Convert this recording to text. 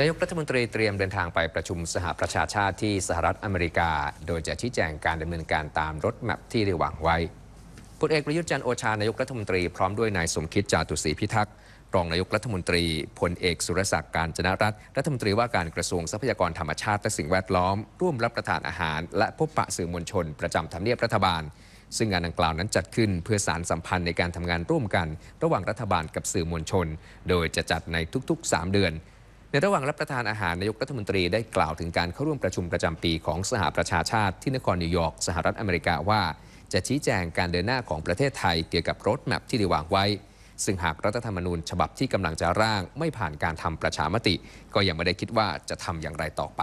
นายกรัฐมนตรีเตรียมเดินทางไปประชุมสหประชาชาติที่สหรัฐอเมริกา โดยจะชี้แจงการดำเนินการตามรถแมพที่ได้วางไว้ พลเอกประยุทธ์จันโอชา นายกรัฐมนตรีพร้อมด้วยนายสมคิดจาตุศรีพิทักษ์รองนายกรัฐมนตรีพลเอกสุรศักดิ์การจนรัตน์รัฐมนตรีว่าการกระทรวงทรัพยากรธรรมชาติและสิ่งแวดล้อม ร่วมรับประทานอาหารและพบปะสื่อมวลชน ประจำทำเนียบรัฐบาล ซึ่งงานดังกล่าวนั้นจัดขึ้นเพื่อสารสัมพันธ์ในการทำงานร่วมกัน ระหว่างรัฐบาลกับสื่อมวลชน โดยจะจัดในทุก ๆ 3 เดือนในระหว่างรับประทานอาหารนายกรัฐมนตรีได้กล่าวถึงการเข้าร่วมประชุมประจำปีของสหประชาชาติที่นครนิวยอร์กสหรัฐอเมริกาว่าจะชี้แจงการเดินหน้าของประเทศไทยเกี่ยวกับรถแมพที่ได้วางไว้ ซึ่งหากรัฐธรรมนูญฉบับที่กำลังจะร่างไม่ผ่านการทำประชามติ ก็ยังไม่ได้คิดว่าจะทำอย่างไรต่อไป